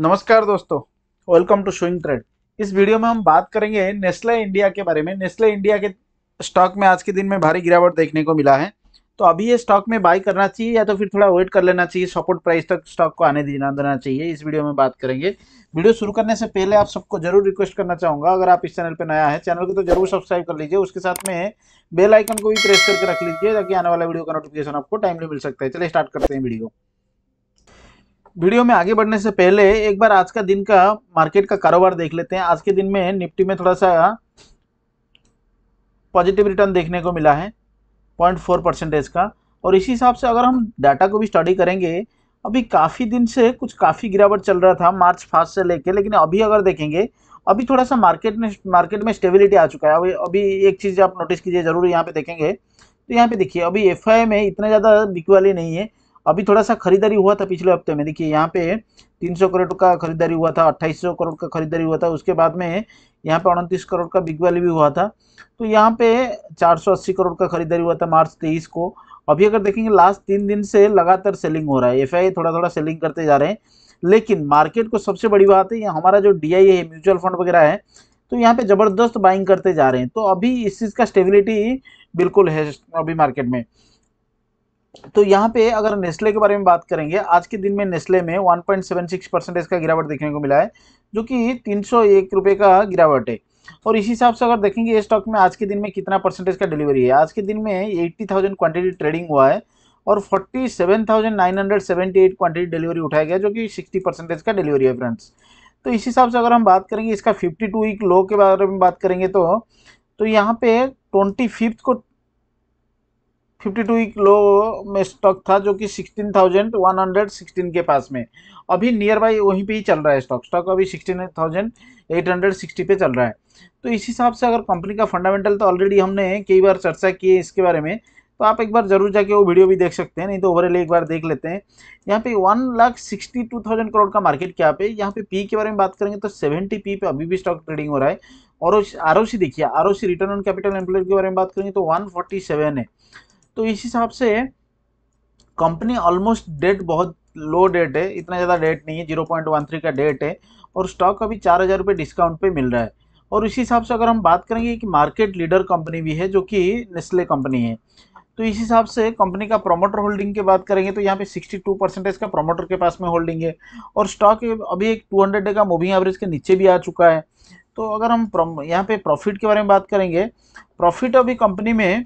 नमस्कार दोस्तों welcome to swing trade इस वीडियो में हम बात करेंगे नेस्ले इंडिया के बारे में नेस्ले इंडिया के स्टॉक में आज के दिन में भारी गिरावट देखने को मिला है तो अभी ये स्टॉक में बाई करना चाहिए या तो फिर थोड़ा वेट कर लेना चाहिए सपोर्ट प्राइस तक स्टॉक को आने देना देना चाहिए इस वीडियो में बात करेंगे वीडियो शुरू करने से पहले आप सबको जरूर रिक्वेस्ट करना चाहूँगा अगर आप इस चैनल पर नया है चैनल को तो जरूर सब्सक्राइब कर लीजिए उसके साथ में बेल आइकन को भी प्रेस करके रख लीजिए ताकि आने वाला वीडियो का नोटिफिकेशन आपको टाइमली मिल सकता है चलिए स्टार्ट करते हैं वीडियो वीडियो में आगे बढ़ने से पहले एक बार आज का दिन का मार्केट का कारोबार देख लेते हैं आज के दिन में निफ्टी में थोड़ा सा पॉजिटिव रिटर्न देखने को मिला है पॉइंट फोर परसेंटेज का और इसी हिसाब से अगर हम डाटा को भी स्टडी करेंगे अभी काफ़ी दिन से कुछ काफ़ी गिरावट चल रहा था मार्च फास्ट से लेके लेकिन अभी अगर देखेंगे अभी थोड़ा सा मार्केट में मार्केट में स्टेबिलिटी आ चुका है अभी अभी एक चीज़ आप नोटिस कीजिए ज़रूर यहाँ पे देखेंगे तो यहाँ पे देखिए अभी एफ में इतना ज़्यादा बिकवाली नहीं है अभी थोड़ा सा खरीदारी हुआ था पिछले हफ्ते में देखिए यहाँ पे 300 करोड़ का खरीदारी हुआ था 2800 करोड़ का खरीदारी हुआ था उसके बाद में यहाँ पे उनतीस करोड़ का बिग वैली भी हुआ था तो यहाँ पे 480 करोड़ का खरीदारी हुआ था मार्च तेईस को अभी अगर देखेंगे लास्ट तीन दिन से लगातार सेलिंग हो रहा है एफ थोड़ा थोड़ा सेलिंग करते जा रहे हैं लेकिन मार्केट को सबसे बड़ी बात है हमारा जो डी है म्यूचुअल फंड वगैरह है तो यहाँ पे ज़बरदस्त बाइंग करते जा रहे हैं तो अभी इस चीज़ का स्टेबिलिटी बिल्कुल है अभी मार्केट में तो यहाँ पे अगर नेस्ले के बारे में बात करेंगे आज के दिन में नेस्ले में 1.76 परसेंटेज का गिरावट देखने को मिला है जो कि तीन सौ का गिरावट है और इसी हिसाब से अगर देखेंगे ये स्टॉक में आज के दिन में कितना परसेंटेज का डिलीवरी है आज के दिन में 80,000 क्वांटिटी ट्रेडिंग हुआ है और 47,978 क्वांटिटी डिलीवरी उठाया गया जो कि सिक्सटी परसेंटेज का डिलीवरी है फ्रेंड्स तो इसी हिसाब से अगर हम बात करेंगे इसका फिफ्टी वीक लो के बारे में बात करेंगे तो तो यहाँ पे ट्वेंटी को फिफ्टी टू वीक लो में स्टॉक था जो कि sixteen thousand one hundred sixteen के पास में अभी नियर बाई वहीं पे ही चल रहा है स्टॉक स्टॉक अभी sixteen thousand eight hundred sixty पे चल रहा है तो इस हिसाब से अगर कंपनी का फंडामेंटल तो ऑलरेडी हमने कई बार चर्चा की है इसके बारे में तो आप एक बार जरूर जाके वो वीडियो भी देख सकते हैं नहीं तो ओवरऑल एक बार देख लेते हैं यहाँ पे one lakh sixty two thousand crore का मार्केट क्या पे यहाँ पे पी के बारे में बात करेंगे तो सेवेंटी पी पे अभी भी स्टॉक ट्रेडिंग हो रहा है और आर ओ सी देखिए R O return on capital employ के बारे में बात करेंगे तो वन फोर्टी सेवन है तो इस हिसाब से कंपनी ऑलमोस्ट डेट बहुत लो डेट है इतना ज़्यादा डेट नहीं है जीरो पॉइंट वन थ्री का डेट है और स्टॉक अभी चार हज़ार रुपये डिस्काउंट पे मिल रहा है और इसी हिसाब से अगर हम बात करेंगे कि मार्केट लीडर कंपनी भी है जो कि नेस्ले कंपनी है तो इस हिसाब से कंपनी का प्रमोटर होल्डिंग की बात करेंगे तो यहाँ पे 62 परसेंटेज का प्रमोटर के पास में होल्डिंग है और स्टॉक अभी एक 200 डे का मूविंग एवरेज के नीचे भी आ चुका है तो अगर हम यहाँ पे प्रॉफिट के बारे में बात करेंगे प्रॉफिट अभी कंपनी में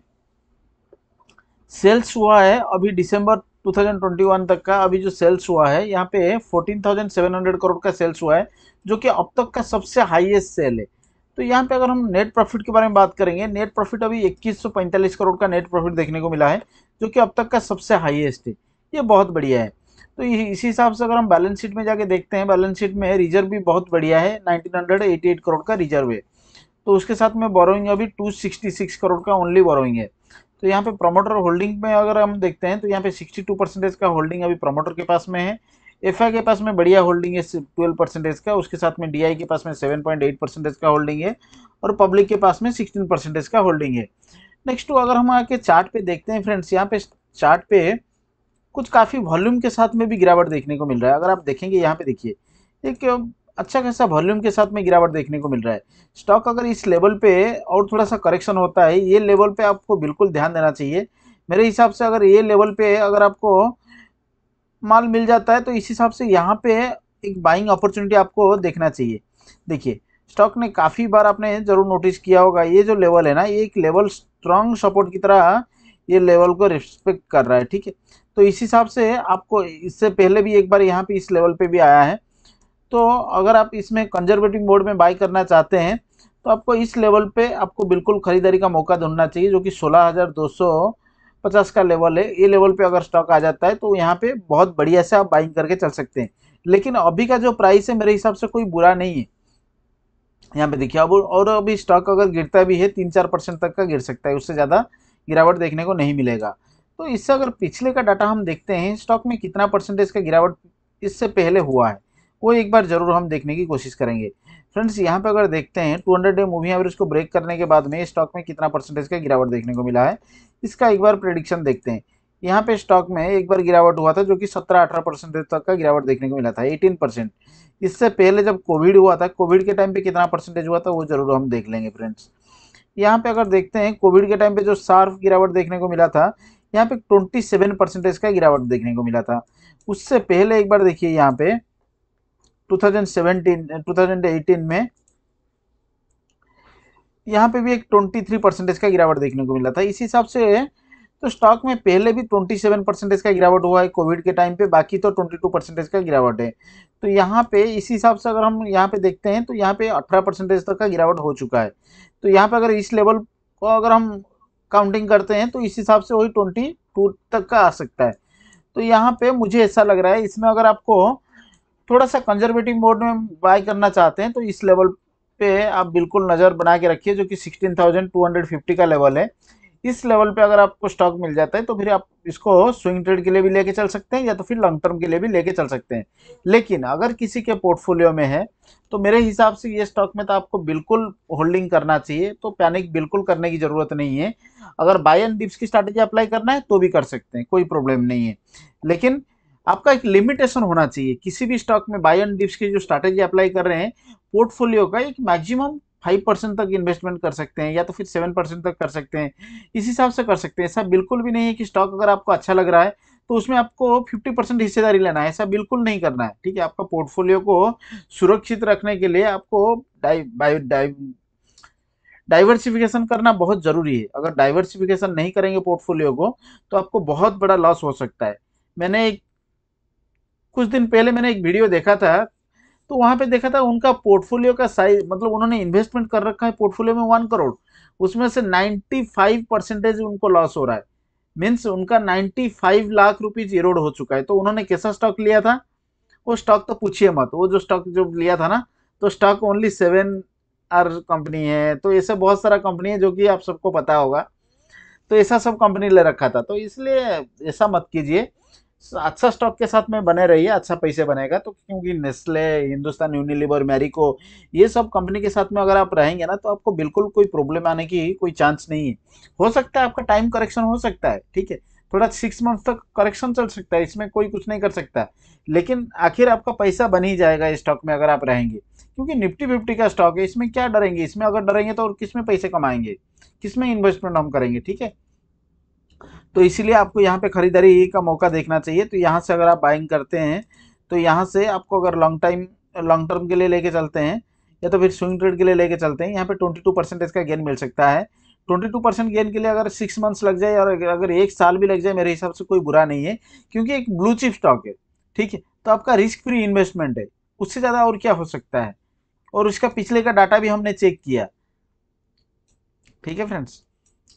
सेल्स हुआ है अभी दिसंबर 2021 तक का अभी जो सेल्स हुआ है यहाँ पे 14,700 करोड़ का सेल्स हुआ है जो कि अब तक का सबसे हाईएस्ट सेल है तो यहाँ पे अगर हम नेट प्रॉफिट के बारे में बात करेंगे नेट प्रॉफिट अभी 2145 करोड़ का नेट प्रॉफिट देखने को मिला है जो कि अब तक का सबसे हाईएस्ट है ये बहुत बढ़िया है तो इसी हिसाब से अगर हम बैलेंस शीट में जाके देखते हैं बैलेंस शीट में रिजर्व भी बहुत बढ़िया है 1988 करोड़ का रिजर्व है तो उसके साथ में बोरोइंग अभी 266 करोड़ का ओनली बोरोइंग है तो यहाँ पे प्रमोटर होल्डिंग में अगर हम देखते हैं तो यहाँ पे 62 परसेंटेज का होल्डिंग अभी प्रमोटर के पास में है एफ के पास में बढ़िया होल्डिंग है ट्वेल्व परसेंटेज का उसके साथ में डी के पास में सेवन पॉइंट एट परसेंटेज का होल्डिंग है और पब्लिक के पास में सिक्सटीन परसेंटेज का होल्डिंग है नेक्स्ट तो अगर हम आके चार्ट पे देखते हैं फ्रेंड्स यहाँ पे चार्ट पे कुछ काफ़ी वॉल्यूम के साथ में भी गिरावट देखने को मिल रहा है अगर आप देखेंगे यहाँ पे देखिए एक अच्छा खासा वॉल्यूम के साथ में गिरावट देखने को मिल रहा है स्टॉक अगर इस लेवल पे और थोड़ा सा करेक्शन होता है ये लेवल पे आपको बिल्कुल ध्यान देना चाहिए मेरे हिसाब से अगर ये लेवल पे अगर आपको माल मिल जाता है तो इस हिसाब से यहाँ पे एक बाइंग अपॉर्चुनिटी आपको देखना चाहिए देखिए स्टॉक ने काफ़ी बार आपने ज़रूर नोटिस किया होगा ये जो लेवल है ना ये एक लेवल स्ट्रॉन्ग सपोर्ट की तरह ये लेवल को रिस्पेक्ट कर रहा है ठीक है तो इस हिसाब से आपको इससे पहले भी एक बार यहाँ पे इस लेवल पे भी आया है तो अगर आप इसमें कंजर्वेटिव मोड में बाई करना चाहते हैं तो आपको इस लेवल पे आपको बिल्कुल ख़रीदारी का मौका ढूंढना चाहिए जो कि 16,250 का लेवल है ये लेवल पे अगर स्टॉक आ जाता है तो यहाँ पे बहुत बढ़िया से आप बाइंग करके चल सकते हैं लेकिन अभी का जो प्राइस है मेरे हिसाब से कोई बुरा नहीं है यहाँ पे देखिए अब और अभी स्टॉक अगर गिरता भी है तीन चार परसेंट तक का गिर सकता है उससे ज़्यादा गिरावट देखने को नहीं मिलेगा तो इससे अगर पिछले का डाटा हम देखते हैं स्टॉक में कितना परसेंटेज का गिरावट इससे पहले हुआ है वो एक बार ज़रूर हम देखने की कोशिश करेंगे फ्रेंड्स यहाँ पे अगर देखते हैं 200 डे मूवी एवरेज को ब्रेक करने के बाद में स्टॉक में कितना परसेंटेज का गिरावट देखने को मिला है इसका एक बार प्रेडिक्शन देखते हैं यहाँ पे स्टॉक में एक बार गिरावट हुआ था जो कि सत्रह अठारह परसेंटेज तक का गिरावट देखने को मिला था एटीन परसेंट इससे पहले जब कोविड हुआ था कोविड के टाइम पर कितना परसेंटेज हुआ था वो जरूर हम देख लेंगे फ्रेंड्स यहाँ पर अगर देखते हैं कोविड के टाइम पर जो सार्फ़ गिरावट देखने को मिला था यहाँ पे ट्वेंटी सेवन परसेंटेज का गिरावट देखने को मिला था उससे पहले एक बार देखिए यहाँ पर 2017 2018 uh, में यहाँ पे भी एक 23 परसेंटेज का गिरावट देखने को मिला था इस हिसाब से तो स्टॉक में पहले भी 27 परसेंटेज का गिरावट हुआ है कोविड के टाइम पे बाकी तो 22 परसेंटेज का गिरावट है तो यहाँ पे इसी हिसाब से अगर हम यहाँ पे देखते हैं तो यहाँ पे 18 परसेंटेज तक का गिरावट हो चुका है तो यहाँ पे अगर इस लेवल को अगर हम काउंटिंग करते हैं तो इस हिसाब से वही ट्वेंटी तक का आ सकता है तो यहाँ पे मुझे ऐसा लग रहा है इसमें अगर आपको थोड़ा सा कंजर्वेटिव मोड में बाय करना चाहते हैं तो इस लेवल पे आप बिल्कुल नज़र बना के रखिए जो कि 16,250 का लेवल है इस लेवल पे अगर आपको स्टॉक मिल जाता है तो फिर आप इसको स्विंग ट्रेड के लिए भी लेके चल सकते हैं या तो फिर लॉन्ग टर्म के लिए भी लेके चल सकते हैं लेकिन अगर किसी के पोर्टफोलियो में है तो मेरे हिसाब से ये स्टॉक में तो आपको बिल्कुल होल्डिंग करना चाहिए तो पैनिक बिल्कुल करने की ज़रूरत नहीं है अगर बाय एंड डिप्स की स्ट्रैटेजी अप्लाई करना है तो भी कर सकते हैं कोई प्रॉब्लम नहीं है लेकिन आपका एक लिमिटेशन होना चाहिए किसी भी स्टॉक में बाय एंड डिप्स की जो स्ट्रैटेजी अप्लाई कर रहे हैं पोर्टफोलियो का एक मैक्सिमम फाइव परसेंट तक इन्वेस्टमेंट कर सकते हैं या तो फिर सेवन परसेंट तक कर सकते हैं इस हिसाब से कर सकते हैं ऐसा बिल्कुल भी नहीं है कि स्टॉक अगर आपको अच्छा लग रहा है तो उसमें आपको फिफ्टी परसेंट हिस्सेदारी लेना है ऐसा बिल्कुल नहीं करना है ठीक है आपका पोर्टफोलियो को सुरक्षित रखने के लिए आपको डाइवर्सिफिकेशन करना बहुत ज़रूरी है अगर डाइवर्सिफिकेशन नहीं करेंगे पोर्टफोलियो को तो आपको बहुत बड़ा लॉस हो सकता है मैंने एक कुछ दिन पहले मैंने एक वीडियो देखा था तो वहाँ पे देखा था उनका पोर्टफोलियो का साइज मतलब उन्होंने इन्वेस्टमेंट कर रखा है पोर्टफोलियो में वन करोड़ उसमें से फाइव परसेंटेज उनको लॉस हो रहा है मीन्स उनका फाइव लाख रुपीज इरोड हो चुका है तो उन्होंने कैसा स्टॉक लिया था वो स्टॉक तो पूछिए मत वो जो स्टॉक जो लिया था ना तो stock only seven R company है तो ऐसे बहुत सारा कंपनी है जो कि आप सबको पता होगा तो ऐसा सब कंपनी ले रखा था तो इसलिए ऐसा मत कीजिए अच्छा स्टॉक के साथ में बने रहिए अच्छा पैसे बनेगा तो क्योंकि नेस्ले हिंदुस्तान यूनिलीवर मैरिको ये सब कंपनी के साथ में अगर आप रहेंगे ना तो आपको बिल्कुल कोई प्रॉब्लम आने की कोई चांस नहीं है हो सकता है आपका टाइम करेक्शन हो सकता है ठीक है थोड़ा सिक्स मंथ तक करेक्शन चल सकता है इसमें कोई कुछ नहीं कर सकता लेकिन आखिर आपका पैसा बन ही जाएगा इस स्टॉक में अगर आप रहेंगे क्योंकि निफ्टी फिफ्टी का स्टॉक है इसमें क्या डरेंगे इसमें अगर डरेंगे तो और किस में पैसे कमाएंगे किस में इन्वेस्टमेंट हम करेंगे ठीक है तो इसीलिए आपको यहाँ पे ख़रीदारी का मौका देखना चाहिए तो यहाँ से अगर आप बाइंग करते हैं तो यहाँ से आपको अगर लॉन्ग टाइम लॉन्ग टर्म के लिए लेके चलते हैं या तो फिर स्विंग ट्रेड के लिए लेके चलते हैं यहाँ पे 22 परसेंटेज का गेन मिल सकता है 22 परसेंट गेन के लिए अगर सिक्स मंथ्स लग जाए और अगर एक साल भी लग जाए मेरे हिसाब से कोई बुरा नहीं है क्योंकि एक ब्लू चिप स्टॉक है ठीक है तो आपका रिस्क फ्री इन्वेस्टमेंट है उससे ज़्यादा और क्या हो सकता है और उसका पिछले का डाटा भी हमने चेक किया ठीक है फ्रेंड्स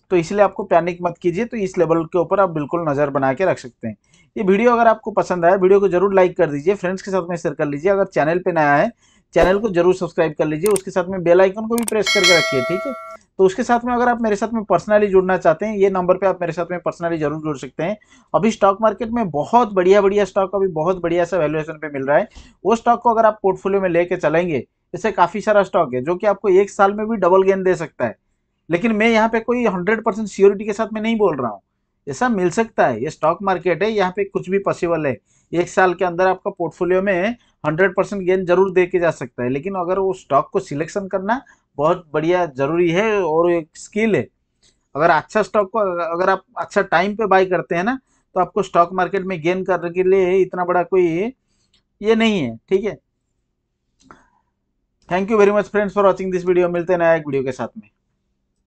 तो इसलिए आपको पैनिक मत कीजिए तो इस लेवल के ऊपर आप बिल्कुल नज़र बना के रख सकते हैं ये वीडियो अगर आपको पसंद आया वीडियो को जरूर लाइक कर दीजिए फ्रेंड्स के साथ में शेयर कर लीजिए अगर चैनल पर नया है चैनल को जरूर सब्सक्राइब कर लीजिए उसके साथ में बेल आइकन को भी प्रेस करके रखिए ठीक है तो उसके साथ में अगर आप मेरे साथ में पर्सनली जुड़ना चाहते हैं ये नंबर पे आप मेरे साथ में पर्सनली जरूर जुड़ सकते हैं अभी स्टॉक मार्केट में बहुत बढ़िया बढ़िया स्टॉक अभी बहुत बढ़िया सा वैल्यूएशन पे मिल रहा है वो स्टॉक को अगर आप पोर्टफोलियो में लेके चलेंगे इससे काफ़ी सारा स्टॉक है जो कि आपको एक साल में भी डबल गेन दे सकता है लेकिन मैं यहाँ पे कोई हंड्रेड परसेंट सियोरिटी के साथ मैं नहीं बोल रहा हूँ ऐसा मिल सकता है ये स्टॉक मार्केट है यहाँ पे कुछ भी पॉसिबल है एक साल के अंदर आपका पोर्टफोलियो में हंड्रेड परसेंट गेन जरूर दे के जा सकता है लेकिन अगर वो स्टॉक को सिलेक्शन करना बहुत बढ़िया जरूरी है और एक स्किल है अगर अच्छा स्टॉक को अगर आप अच्छा टाइम पे बाई करते हैं ना तो आपको स्टॉक मार्केट में गेन करने के लिए इतना बड़ा कोई ये नहीं है ठीक है thank you very much friends for watching this video मिलते हैं नया एक वीडियो के साथ में